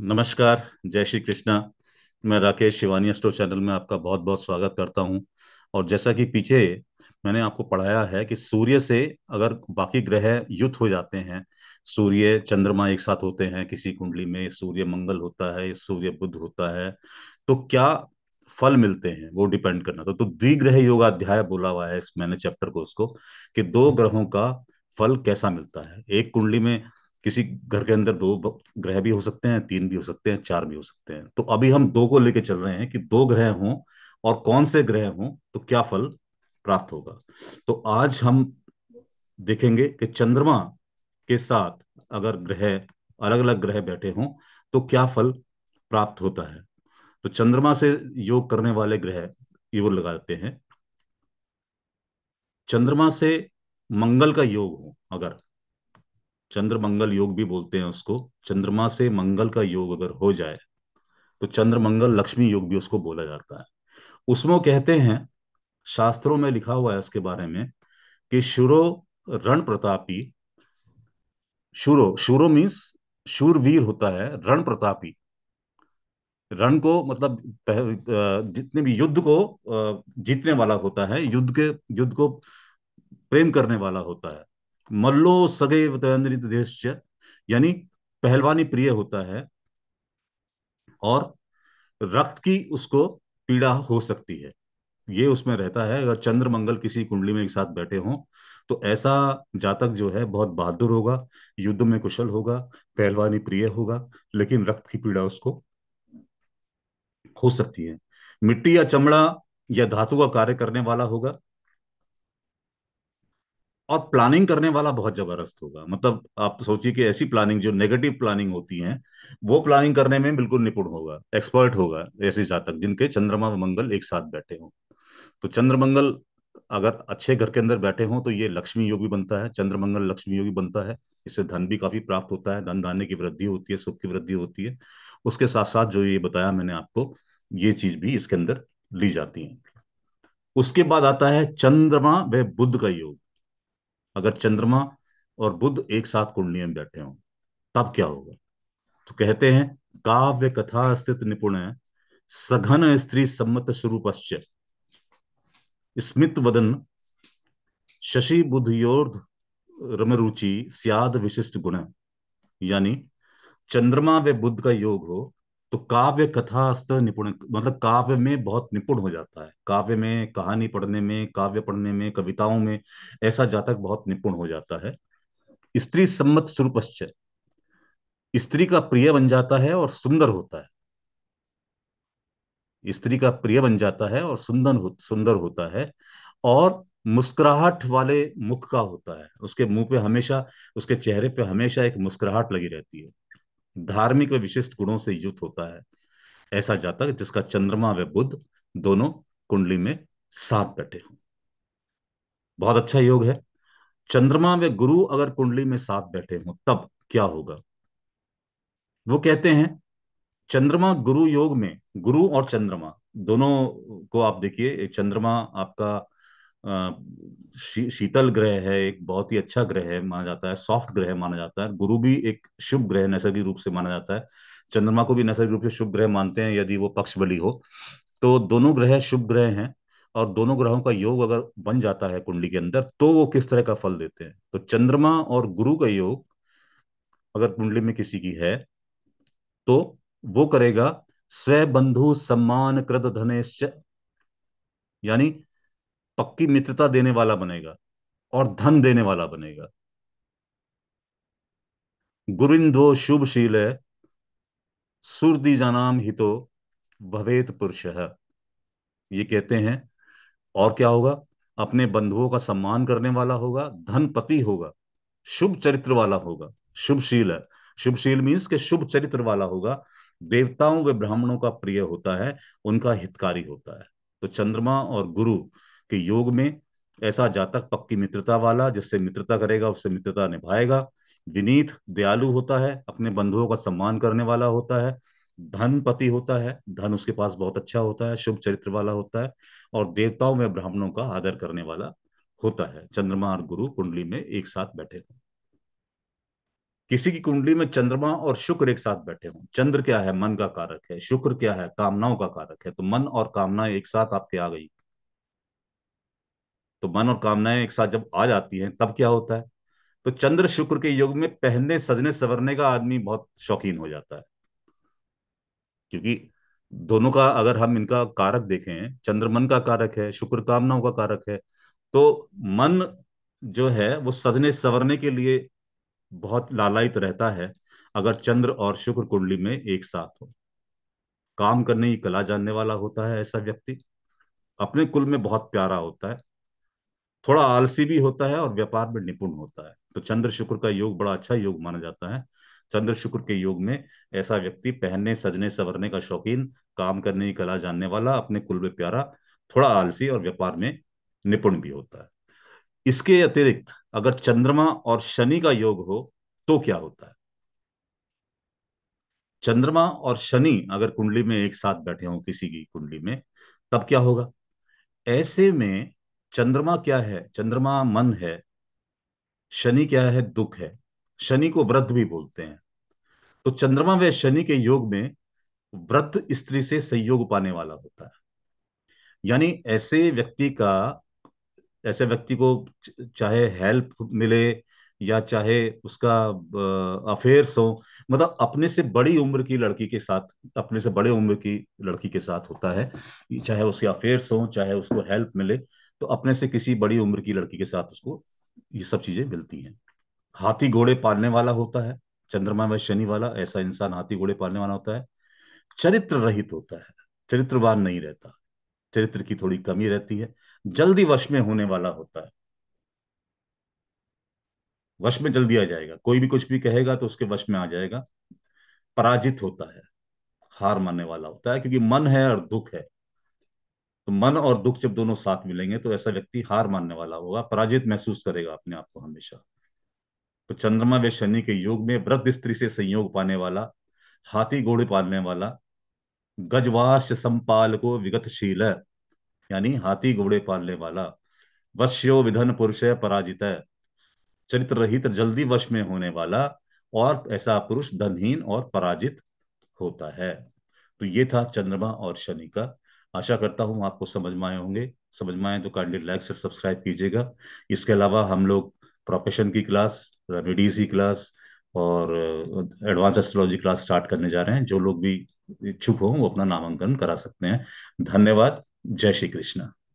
नमस्कार जय श्री कृष्णा मैं राकेश शिवानी स्टोर चैनल में आपका बहुत बहुत स्वागत करता हूं और जैसा कि पीछे मैंने आपको पढ़ाया है कि सूर्य से अगर बाकी ग्रह युद्ध हो जाते हैं सूर्य चंद्रमा एक साथ होते हैं किसी कुंडली में सूर्य मंगल होता है सूर्य बुद्ध होता है तो क्या फल मिलते हैं वो डिपेंड करना तो, तो द्विग्रह योग अध्याय बोला हुआ है इस मैंने चैप्टर को उसको कि दो ग्रहों का फल कैसा मिलता है एक कुंडली में किसी घर के अंदर दो ग्रह भी हो सकते हैं तीन भी हो सकते हैं चार भी हो सकते हैं तो अभी हम दो को लेकर चल रहे हैं कि दो ग्रह हों और कौन से ग्रह हों तो क्या फल प्राप्त होगा तो आज हम देखेंगे कि चंद्रमा के साथ अगर ग्रह अलग अलग ग्रह बैठे हों तो क्या फल प्राप्त होता है तो चंद्रमा से योग करने वाले ग्रह योग लगाते हैं चंद्रमा से मंगल का योग हो अगर चंद्रमंगल योग भी बोलते हैं उसको चंद्रमा से मंगल का योग अगर हो जाए तो चंद्रमंगल लक्ष्मी योग भी उसको बोला जाता है उसमें कहते हैं शास्त्रों में लिखा हुआ है उसके बारे में कि शुरो रण प्रतापी शुरो शुरो मीन्स शूरवीर होता है रण प्रतापी रण को मतलब जितने भी युद्ध को जीतने वाला होता है युद्ध के युद्ध को प्रेम करने वाला होता है मल्लो सगे वतंद्रित तो देश यानी पहलवानी प्रिय होता है और रक्त की उसको पीड़ा हो सकती है ये उसमें रहता है अगर चंद्र मंगल किसी कुंडली में एक साथ बैठे हों तो ऐसा जातक जो है बहुत बहादुर होगा युद्ध में कुशल होगा पहलवानी प्रिय होगा लेकिन रक्त की पीड़ा उसको हो सकती है मिट्टी या चमड़ा या धातु का कार्य करने वाला होगा और प्लानिंग करने वाला बहुत जबरदस्त होगा मतलब आप सोचिए कि ऐसी प्लानिंग जो नेगेटिव प्लानिंग होती है वो प्लानिंग करने में बिल्कुल निपुण होगा एक्सपर्ट होगा ऐसे जातक जिनके चंद्रमा मंगल एक साथ बैठे हों तो चंद्रमंगल अगर अच्छे घर के अंदर बैठे हों तो ये लक्ष्मी योगी बनता है चंद्रमंगल लक्ष्मी योगी बनता है इससे धन भी काफी प्राप्त होता है धन धान्य की वृद्धि होती है सुख की वृद्धि होती है उसके साथ साथ जो ये बताया मैंने आपको ये चीज भी इसके अंदर ली जाती है उसके बाद आता है चंद्रमा व बुद्ध का योग अगर चंद्रमा और बुद्ध एक साथ कुंडली में बैठे हों तब क्या होगा तो कहते हैं काव्य कथा स्थित निपुण सघन स्त्री सम्मत स्वरूप स्मित वदन शशि बुद्ध योर्ध रमरुचि सियाद विशिष्ट गुण यानी चंद्रमा व बुद्ध का योग हो तो काव्य कथा निपुण मतलब काव्य में बहुत निपुण हो जाता है काव्य में कहानी पढ़ने में काव्य पढ़ने में कविताओं में ऐसा जातक बहुत निपुण हो जाता है स्त्री सम्मत स्वरूपश्च स्त्री का प्रिय बन जाता है और सुंदर होता है स्त्री का प्रिय बन जाता है और सुंदर हो, सुंदर होता है और मुस्कुराहट वाले मुख का होता है उसके मुंह पे हमेशा उसके चेहरे पे हमेशा एक मुस्कुराहट लगी रहती है धार्मिक व विशिष्ट गुणों से युक्त होता है ऐसा जातक जिसका चंद्रमा व बुद्ध दोनों कुंडली में साथ बैठे हों बहुत अच्छा योग है चंद्रमा व गुरु अगर कुंडली में साथ बैठे हों तब क्या होगा वो कहते हैं चंद्रमा गुरु योग में गुरु और चंद्रमा दोनों को आप देखिए चंद्रमा आपका शी, शीतल ग्रह है एक बहुत ही अच्छा ग्रह माना जाता है सॉफ्ट ग्रह माना जाता है गुरु भी एक शुभ ग्रह नैसर्गिक रूप से माना जाता है चंद्रमा को भी नैसर्गिक रूप से शुभ ग्रह मानते हैं यदि वो पक्ष बली हो तो दोनों ग्रह शुभ ग्रह हैं और दोनों ग्रहों का योग अगर बन जाता है कुंडली के अंदर तो वो किस तरह का फल देते हैं तो चंद्रमा और गुरु का योग अगर कुंडली में किसी की है तो वो करेगा स्वबंधु सम्मान कृत धनेश यानी पक्की मित्रता देने वाला बनेगा और धन देने वाला बनेगा गुरिंदो शील है सुरदीजानाम हितो भवेत पुरुष है ये कहते हैं और क्या होगा अपने बंधुओं का सम्मान करने वाला होगा धनपति होगा शुभ चरित्र वाला होगा शुभशील है शुभशील मीन्स के शुभ चरित्र वाला होगा देवताओं व ब्राह्मणों का प्रिय होता है उनका हितकारी होता है तो चंद्रमा और गुरु कि योग में ऐसा जातक पक्की मित्रता वाला जिससे मित्रता करेगा उससे मित्रता निभाएगा विनीत दयालु होता है अपने बंधुओं का सम्मान करने वाला होता है धन पति होता है धन उसके पास बहुत अच्छा होता है शुभ चरित्र वाला होता है और देवताओं में ब्राह्मणों का आदर करने वाला होता है चंद्रमा और गुरु कुंडली में एक साथ बैठे हों किसी की कुंडली में चंद्रमा और शुक्र एक साथ बैठे हों चंद्र क्या है मन का कारक है शुक्र क्या है कामनाओं का कारक है तो मन और कामना एक साथ आपके आ गई तो मन और कामनाएं एक साथ जब आ जाती हैं तब क्या होता है तो चंद्र शुक्र के युग में पहनने सजने सवरने का आदमी बहुत शौकीन हो जाता है क्योंकि दोनों का अगर हम इनका कारक देखें चंद्र मन का कारक है शुक्र कामनाओं का कारक है तो मन जो है वो सजने सवरने के लिए बहुत लालायित रहता है अगर चंद्र और शुक्र कुंडली में एक साथ हो काम करने की कला जानने वाला होता है ऐसा व्यक्ति अपने कुल में बहुत प्यारा होता है थोड़ा आलसी भी होता है और व्यापार में निपुण होता है तो चंद्र शुक्र का योग बड़ा अच्छा योग माना जाता है चंद्र शुक्र के योग में ऐसा व्यक्ति पहनने सजने सवरने का शौकीन काम करने की कला जानने वाला अपने कुल में प्यारा थोड़ा आलसी और व्यापार में निपुण भी होता है इसके अतिरिक्त अगर चंद्रमा और शनि का योग हो तो क्या होता है चंद्रमा और शनि अगर कुंडली में एक साथ बैठे हों किसी की कुंडली में तब क्या होगा ऐसे में चंद्रमा क्या है चंद्रमा मन है शनि क्या है दुख है शनि को व्रत भी बोलते हैं तो चंद्रमा व शनि के योग में व्रत स्त्री से संयोग पाने वाला होता है यानी ऐसे व्यक्ति का ऐसे व्यक्ति को चाहे हेल्प मिले या चाहे उसका अफेयर्स हो मतलब अपने से बड़ी उम्र की लड़की के साथ अपने से बड़े उम्र की लड़की के साथ होता है चाहे उसके अफेयर्स हो चाहे उसको हेल्प मिले तो अपने से किसी बड़ी उम्र की लड़की के साथ उसको ये सब चीजें मिलती हैं हाथी घोड़े पालने वाला होता है चंद्रमा व शनि वाला ऐसा इंसान हाथी घोड़े पालने वाला होता है चरित्र रहित होता है चरित्रवान नहीं रहता चरित्र की थोड़ी कमी रहती है जल्दी वश में होने वाला होता है वश में जल्दी आ जाएगा कोई भी कुछ भी कहेगा तो उसके वश में आ जाएगा पराजित होता है हार मानने वाला होता है क्योंकि मन है और दुख है तो मन और दुख जब दोनों साथ मिलेंगे तो ऐसा व्यक्ति हार मानने वाला होगा पराजित महसूस करेगा अपने आप को हमेशा तो चंद्रमा वे शनि के योग में वृद्ध स्त्री से संयोग पाने वाला हाथी घोड़े पालने वाला गजवाश संपाल को विगतशील यानी हाथी घोड़े पालने वाला वश्यो विधन पुरुष है पराजित चरित्र रहित जल्दी वश में होने वाला और ऐसा पुरुष धनहीन और पराजित होता है तो ये था चंद्रमा और शनि का आशा करता हूँ आपको समझ में आए होंगे समझ में आए तो काइंडली लाइक से सब्सक्राइब कीजिएगा इसके अलावा हम लोग प्रोफेशन की क्लास रेमेडीज की क्लास और एडवांस एस्ट्रोलॉजी क्लास स्टार्ट करने जा रहे हैं जो लोग भी इच्छुक हों वो अपना नामांकन करा सकते हैं धन्यवाद जय श्री कृष्णा